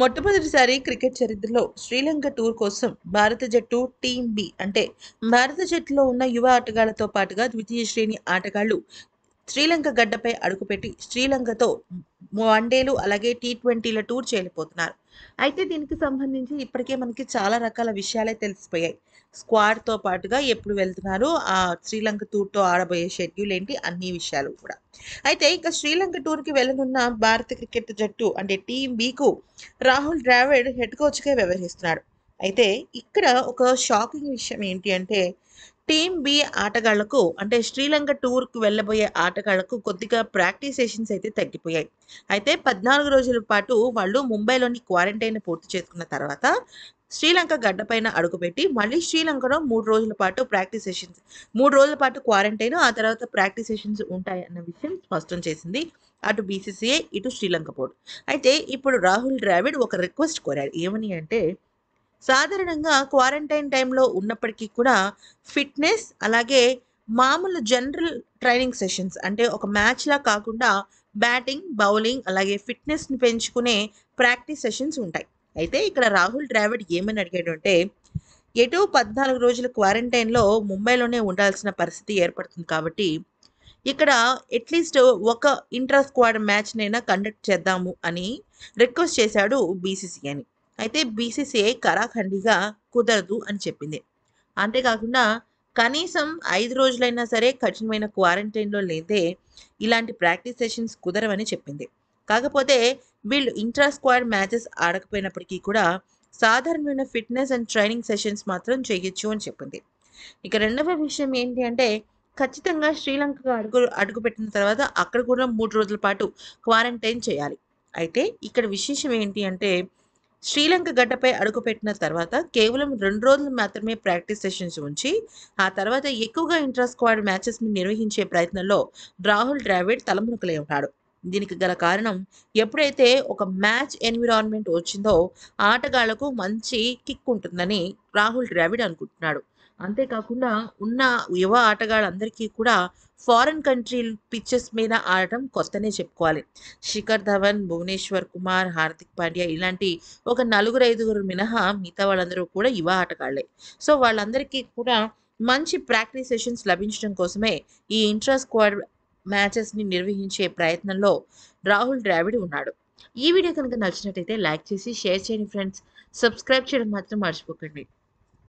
మొట్టమొదటిసారి క్రికెట్ చరిత్రలో శ్రీలంక టూర్ కోసం భారత జట్టు టీం బి అంటే భారత జట్టులో ఉన్న యువ ఆటగాళ్లతో పాటుగా ద్వితీయ శ్రేణి ఆటగాళ్లు శ్రీలంక గడ్డపై అడుగుపెట్టి శ్రీలంకతో వన్డేలు అలాగే టీ ట్వంటీల టూర్ చేయలేకపోతున్నారు అయితే దీనికి సంబంధించి ఇప్పటికే మనకి చాలా రకాల విషయాలే తెలిసిపోయాయి స్క్వాడ్తో పాటుగా ఎప్పుడు వెళ్తున్నారు ఆ శ్రీలంక టూర్తో ఆడబోయే షెడ్యూల్ ఏంటి అన్ని విషయాలు కూడా అయితే ఇక శ్రీలంక టూర్కి వెళ్ళనున్న భారత క్రికెట్ జట్టు అంటే టీం బీకు రాహుల్ ద్రావిడ్ హెడ్ కోచ్గా వ్యవహరిస్తున్నాడు అయితే ఇక్కడ ఒక షాకింగ్ విషయం ఏంటి అంటే టీమ్ బి ఆటగాళ్లకు అంటే శ్రీలంక టూర్కు వెళ్ళబోయే ఆటగాళ్లకు కొద్దిగా ప్రాక్టీస్ సెషన్స్ అయితే తగ్గిపోయాయి అయితే పద్నాలుగు రోజుల పాటు వాళ్ళు ముంబైలోని క్వారంటైన్ పూర్తి చేసుకున్న తర్వాత శ్రీలంక గడ్డపైన అడుగుపెట్టి మళ్ళీ శ్రీలంకలో మూడు రోజుల పాటు ప్రాక్టీస్ సెషన్స్ మూడు రోజుల పాటు క్వారంటైన్ ఆ తర్వాత ప్రాక్టీస్ సెషన్స్ ఉంటాయన్న విషయం స్పష్టం చేసింది అటు బీసీసీఐ ఇటు శ్రీలంక బోర్డు అయితే ఇప్పుడు రాహుల్ ద్రావిడ్ ఒక రిక్వెస్ట్ కోరాడు ఏమని అంటే సాధారణంగా క్వారంటైన్ టైంలో ఉన్నప్పటికీ కూడా ఫిట్నెస్ అలాగే మామూలు జనరల్ ట్రైనింగ్ సెషన్స్ అంటే ఒక మ్యాచ్లా కాకుండా బ్యాటింగ్ బౌలింగ్ అలాగే ఫిట్నెస్ని పెంచుకునే ప్రాక్టీస్ సెషన్స్ ఉంటాయి అయితే ఇక్కడ రాహుల్ ద్రావిడ్ ఏమని అంటే ఎటు పద్నాలుగు రోజుల క్వారంటైన్లో ముంబైలోనే ఉండాల్సిన పరిస్థితి ఏర్పడుతుంది కాబట్టి ఇక్కడ అట్లీస్ట్ ఒక ఇంట్రా స్క్వాడ్ మ్యాచ్నైనా కండక్ట్ చేద్దాము అని రిక్వెస్ట్ చేశాడు బీసీసీ అని అయితే బీసీసీఐ కరాఖండిగా కుదరదు అని చెప్పింది అంతేకాకుండా కనీసం ఐదు రోజులైనా సరే కఠినమైన క్వారంటైన్లో లేదే ఇలాంటి ప్రాక్టీస్ సెషన్స్ కుదరవని చెప్పింది కాకపోతే వీళ్ళు ఇంట్రా స్క్వాడ్ మ్యాచెస్ ఆడకపోయినప్పటికీ కూడా సాధారణమైన ఫిట్నెస్ అండ్ ట్రైనింగ్ సెషన్స్ మాత్రం చేయొచ్చు అని చెప్పింది ఇక రెండవ విషయం ఏంటి అంటే ఖచ్చితంగా శ్రీలంక అడుగు అడుగుపెట్టిన తర్వాత అక్కడ కూడా మూడు రోజుల పాటు క్వారంటైన్ చేయాలి అయితే ఇక్కడ విశేషం ఏంటి అంటే శ్రీలంక గడ్డపై అడుగుపెట్టిన తర్వాత కేవలం రెండు రోజులు మాత్రమే ప్రాక్టీస్ సెషన్స్ ఉంచి ఆ తర్వాత ఎక్కువగా ఇంట్రా స్క్వాడ్ ని నిర్వహించే ప్రయత్నంలో రాహుల్ ద్రావిడ్ తలమునకలై ఉన్నాడు దీనికి గల కారణం ఎప్పుడైతే ఒక మ్యాచ్ ఎన్విరాన్మెంట్ వచ్చిందో ఆటగాళ్లకు మంచి కిక్ ఉంటుందని రాహుల్ ద్రావిడ్ అనుకుంటున్నాడు అంతేకాకుండా ఉన్న యువ ఆటగాళ్ళందరికీ కూడా ఫారిన్ కంట్రీ పిచ్చెస్ మీద ఆడటం కొత్తనే చెప్పుకోవాలి శిఖర్ ధవన్ భువనేశ్వర్ కుమార్ హార్దిక్ పాండ్యా ఇలాంటి ఒక నలుగురు ఐదుగురు మినహా మిగతా వాళ్ళందరూ కూడా యువ ఆటగాళ్లే సో వాళ్ళందరికీ కూడా మంచి ప్రాక్టీస్ సెషన్స్ లభించడం కోసమే ఈ ఇంట్రా స్క్వాడ్ మ్యాచెస్ని నిర్వహించే ప్రయత్నంలో రాహుల్ ద్రావిడ్ ఉన్నాడు ఈ వీడియో కనుక నచ్చినట్టయితే లైక్ చేసి షేర్ చేయండి ఫ్రెండ్స్ సబ్స్క్రైబ్ చేయడం మాత్రం మర్చిపోకండి